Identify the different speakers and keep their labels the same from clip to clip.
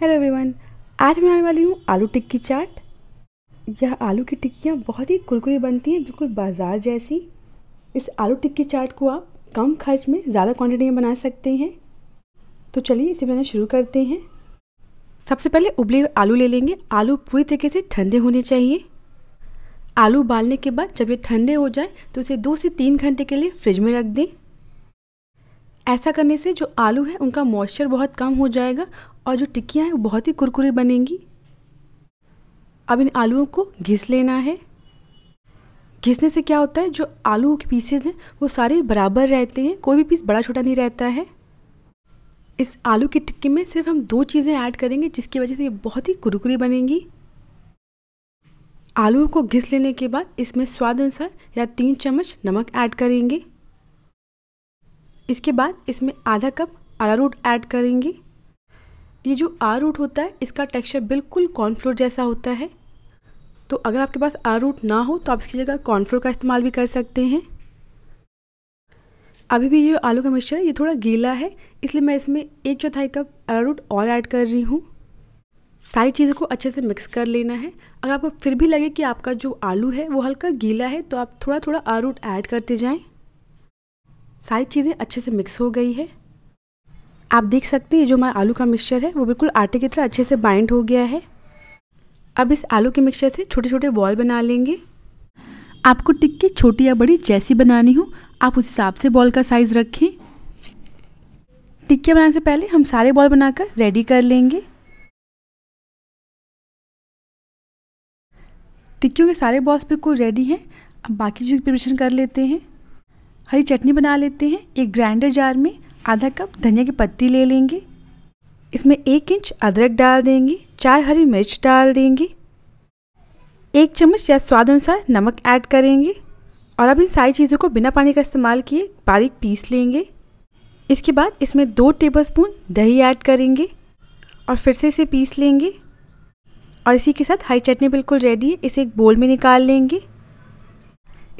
Speaker 1: hello everyone आज मैं आने वाली हूँ आलू टिक्की चाट यह आलू की टिक्कियाँ बहुत ही कुरकुरी बनती हैं बिल्कुल बाजार जैसी इस आलू टिक्की चाट को आप कम खर्च में ज़्यादा क्वांटिटी में बना सकते हैं तो चलिए इसे बनाना शुरू करते हैं सबसे पहले उबले आलू ले लेंगे आलू पूरी तरीके से ठंडे होने चाहिए आलू उबालने के बाद जब ये ठंडे हो जाए तो इसे दो से तीन घंटे के लिए फ्रिज में रख दें ऐसा करने से जो आलू है उनका मॉइस्चर बहुत कम हो जाएगा और जो टिक्कियाँ हैं वो बहुत ही कुरकुरे बनेंगी अब इन आलूओं को घिस लेना है घिसने से क्या होता है जो आलू के पीसेज हैं वो सारे बराबर रहते हैं कोई भी पीस बड़ा छोटा नहीं रहता है इस आलू की टिक्की में सिर्फ हम दो चीज़ें ऐड करेंगे जिसकी वजह से ये बहुत ही कुरकुरी बनेंगी आलूओं को घिस लेने के बाद इसमें स्वाद अनुसार या तीन चम्मच नमक ऐड करेंगे इसके बाद इसमें आधा कप अरारूट ऐड करेंगे ये जो आर रूट होता है इसका टेक्सचर बिल्कुल कॉर्नफ्लोर जैसा होता है तो अगर आपके पास आर रूट ना हो तो आप इसकी जगह कॉर्नफ्लोर का इस्तेमाल भी कर सकते हैं अभी भी ये आलू का मिक्सचर ये थोड़ा गीला है इसलिए मैं इसमें एक चौथाई कप अरारूट और ऐड कर रही हूँ सारी चीज़ों को अच्छे से मिक्स कर लेना है अगर आपको फिर भी लगे कि आपका जो आलू है वो हल्का गीला है तो आप थोड़ा थोड़ा अरारूट ऐड करते जाएं सारी चीज़ें अच्छे से मिक्स हो गई है आप देख सकते हैं जो हमारा आलू का मिक्सचर है वो बिल्कुल आटे की तरह अच्छे से बाइंड हो गया है अब इस आलू के मिक्सचर से छोटे छोटे बॉल बना लेंगे आपको टिक्की छोटी या बड़ी जैसी बनानी हो आप उस हिसाब से बॉल का साइज़ रखें टिक्किया बनाने से पहले हम सारे बॉल बनाकर रेडी कर लेंगे टिक्कियों के सारे बॉल्स बिल्कुल रेडी हैं अब बाकी चीज़ प्रिपरेशन कर लेते हैं हरी चटनी बना लेते हैं एक ग्राइंडर जार में आधा कप धनिया की पत्ती ले लेंगे इसमें एक इंच अदरक डाल देंगे चार हरी मिर्च डाल देंगे एक चम्मच या स्वाद अनुसार नमक ऐड करेंगे और अब इन सारी चीज़ों को बिना पानी का इस्तेमाल किए बारीक पीस लेंगे इसके बाद इसमें दो टेबलस्पून दही ऐड करेंगे और फिर से इसे पीस लेंगे और इसी के साथ हरी चटनी बिल्कुल रेडी है इसे एक बोल में निकाल लेंगे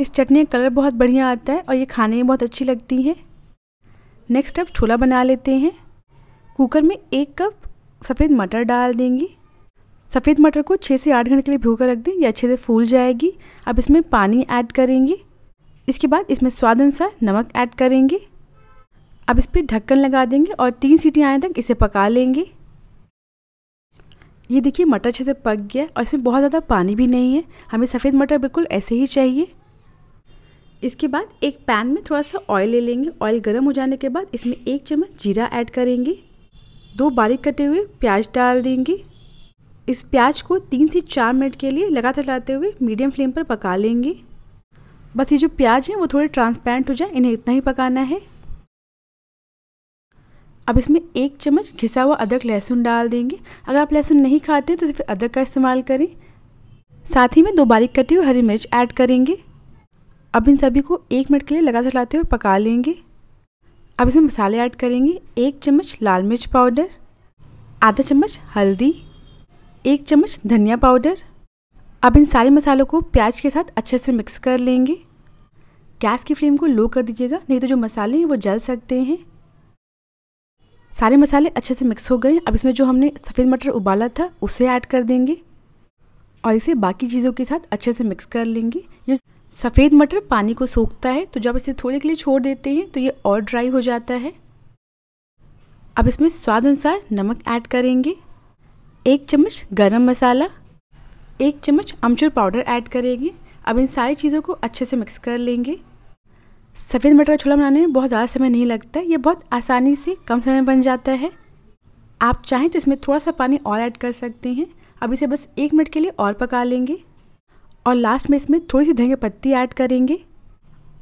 Speaker 1: इस चटनी का कलर बहुत बढ़िया आता है और ये खाने में बहुत अच्छी लगती है नेक्स्ट अब छोला बना लेते हैं कुकर में एक कप सफ़ेद मटर डाल देंगे सफ़ेद मटर को छः से आठ घंटे के लिए भिगो कर रख दें यह अच्छे से फूल जाएगी अब इसमें पानी ऐड करेंगे इसके बाद इसमें स्वाद अनुसार नमक ऐड करेंगे अब इस पर ढक्कन लगा देंगे और तीन सीटी आने तक इसे पका लेंगे ये देखिए मटर अच्छे से पक गया और इसमें बहुत ज़्यादा पानी भी नहीं है हमें सफ़ेद मटर बिल्कुल ऐसे ही चाहिए इसके बाद एक पैन में थोड़ा सा ऑयल ले लेंगे ऑयल गर्म हो जाने के बाद इसमें एक चम्मच जीरा ऐड करेंगे दो बारीक कटे हुए प्याज डाल देंगे इस प्याज को तीन से चार मिनट के लिए लगातार लाते हुए मीडियम फ्लेम पर पका लेंगे बस ये जो प्याज हैं वो थोड़े ट्रांसपेरेंट हो जाए इन्हें इतना ही पकाना है अब इसमें एक चम्मच घिसा हुआ अदरक लहसुन डाल देंगे अगर आप लहसुन नहीं खाते तो सिर्फ अदरक का इस्तेमाल करें साथ ही में दो बारीक कटी हुई हरी मिर्च ऐड करेंगे अब इन सभी को एक मिनट के लिए लगा चलाते हुए पका लेंगे अब इसमें मसाले ऐड करेंगे एक चम्मच लाल मिर्च पाउडर आधा चम्मच हल्दी एक चम्मच धनिया पाउडर अब इन सारे मसालों को प्याज के साथ अच्छे से मिक्स कर लेंगे गैस की फ्लेम को लो कर दीजिएगा नहीं तो जो मसाले हैं वो जल सकते हैं सारे मसाले अच्छे से मिक्स हो गए अब इसमें जो हमने सफ़ेद मटर उबाला था उसे ऐड कर देंगे और इसे बाकी चीज़ों के साथ अच्छे से मिक्स कर लेंगे ये सफ़ेद मटर पानी को सोखता है तो जब इसे थोड़े के लिए छोड़ देते हैं तो ये और ड्राई हो जाता है अब इसमें स्वाद अनुसार नमक ऐड करेंगे एक चम्मच गरम मसाला एक चम्मच अमचूर पाउडर ऐड करेंगे अब इन सारी चीज़ों को अच्छे से मिक्स कर लेंगे सफ़ेद मटर का छोला बनाने में बहुत ज़्यादा समय नहीं लगता ये बहुत आसानी से कम समय बन जाता है आप चाहें तो इसमें थोड़ा सा पानी और ऐड कर सकते हैं अब इसे बस एक मिनट के लिए और पका लेंगे और लास्ट में इसमें थोड़ी सी धनिया पत्ती ऐड करेंगे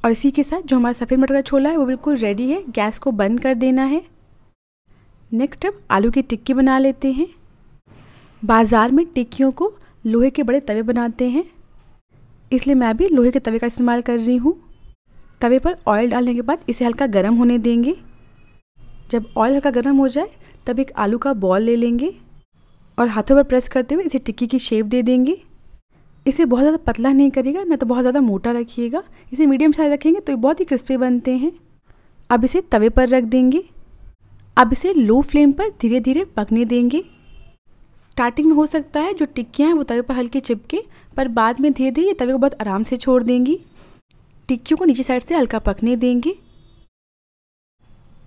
Speaker 1: और इसी के साथ जो हमारा सफ़ेद मटर का छोला है वो बिल्कुल रेडी है गैस को बंद कर देना है नेक्स्ट अब आलू की टिक्की बना लेते हैं बाज़ार में टिक्कियों को लोहे के बड़े तवे बनाते हैं इसलिए मैं भी लोहे के तवे का इस्तेमाल कर रही हूँ तवे पर ऑयल डालने के बाद इसे हल्का गर्म होने देंगे जब ऑयल हल्का गर्म हो जाए तब एक आलू का बॉल ले लेंगे और हाथों पर प्रेस करते हुए इसे टिक्की की शेप दे देंगे इसे बहुत ज़्यादा पतला नहीं करिएगा ना तो बहुत ज़्यादा मोटा रखिएगा इसे मीडियम साइज रखेंगे तो ये बहुत ही क्रिस्पी बनते हैं अब इसे तवे पर रख देंगे अब इसे लो फ्लेम पर धीरे धीरे पकने देंगे स्टार्टिंग में हो सकता है जो टिक्कियाँ हैं वो तवे पर हल्के चिपके पर बाद में धीरे धीरे ये तवे को बहुत आराम से छोड़ देंगी टिक्कियों को नीचे साइड से हल्का पकने देंगे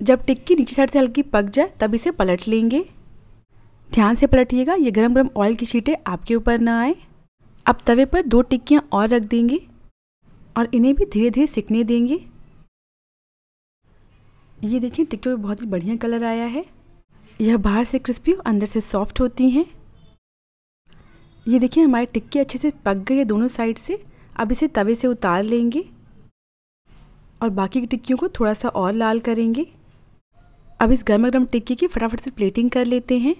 Speaker 1: जब टिक्की नीचे साइड से हल्की पक जाए तब इसे पलट लेंगे ध्यान से पलटिएगा ये गरम गरम ऑयल की शीटें आपके ऊपर ना आएँ अब तवे पर दो टिक्कियाँ और रख देंगे और इन्हें भी धीरे धीरे सिकने देंगे ये देखिए टिक्कियों में बहुत ही बढ़िया कलर आया है यह बाहर से क्रिस्पी और अंदर से सॉफ्ट होती हैं ये देखिए हमारे टिक्की अच्छे से पक गए दोनों साइड से अब इसे तवे से उतार लेंगे और बाकी की टिक्कियों को थोड़ा सा और लाल करेंगे अब इस गर्मा गर्म टिक्की की फटाफट से प्लेटिंग कर लेते हैं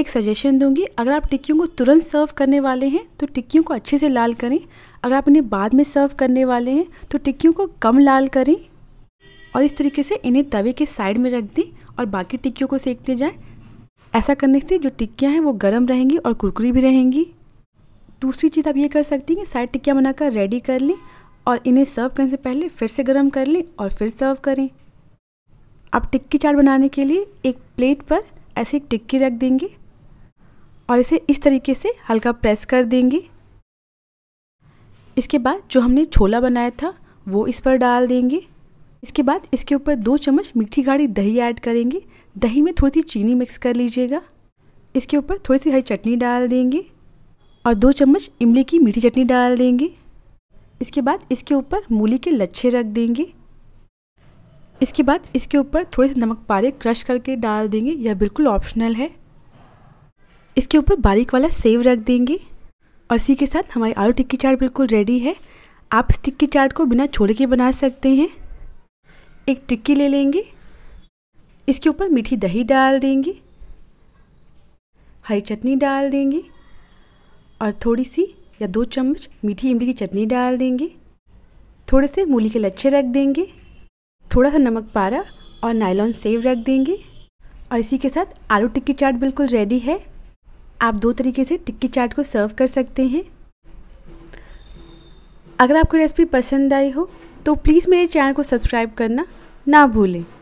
Speaker 1: एक सजेशन दूंगी अगर आप टिक्कियों को तुरंत सर्व करने वाले हैं तो टिक्कियों को अच्छे से लाल करें अगर आप इन्हें बाद में सर्व करने वाले हैं तो टिक्कियों को कम लाल करें और इस तरीके से इन्हें तवे के साइड में रख दें और बाकी टिक्कियों को सेकते जाएँ ऐसा करने से जो टिक्कियाँ हैं वो गर्म रहेंगी और कुरकुरी भी रहेंगी दूसरी चीज़ आप ये कर सकती हैं कि साइड टिक्कियाँ बनाकर रेडी कर लें और इन्हें सर्व करने से पहले फिर से गर्म कर लें और फिर सर्व करें आप टिक्की चाट बनाने के लिए एक प्लेट पर ऐसी एक टिक्की रख देंगे और इसे इस तरीके से हल्का प्रेस कर देंगे इसके बाद जो हमने छोला बनाया था वो इस पर डाल देंगे इसके बाद इसके ऊपर दो चम्मच मीठी गाढ़ी दही ऐड करेंगे दही में थोड़ी सी चीनी मिक्स कर लीजिएगा इसके ऊपर थोड़ी सी हरी चटनी डाल देंगे और दो चम्मच इमली की मीठी चटनी डाल देंगे इसके बाद इसके ऊपर मूली के लच्छे रख देंगे इसके बाद इसके ऊपर थोड़े से नमक पारे क्रश करके डाल देंगे यह बिल्कुल ऑप्शनल है इसके ऊपर बारीक वाला सेव रख देंगे और इसी के साथ हमारी आलू टिक्की चाट बिल्कुल रेडी है आप इस टिक्की चाट को बिना छोड़ के बना सकते हैं एक टिक्की ले लेंगे इसके ऊपर मीठी दही डाल देंगे हरी चटनी डाल देंगे और थोड़ी सी या दो चम्मच मीठी इमली की चटनी डाल देंगे थोड़े से मूली के लच्छे रख देंगे थोड़ा सा नमक पारा और नायलॉन सेव रख देंगे और इसी के साथ आलू टिक्की चाट बिल्कुल रेडी है आप दो तरीके से टिक्की चाट को सर्व कर सकते हैं अगर आपको रेसिपी पसंद आई हो तो प्लीज़ मेरे चैनल को सब्सक्राइब करना ना भूलें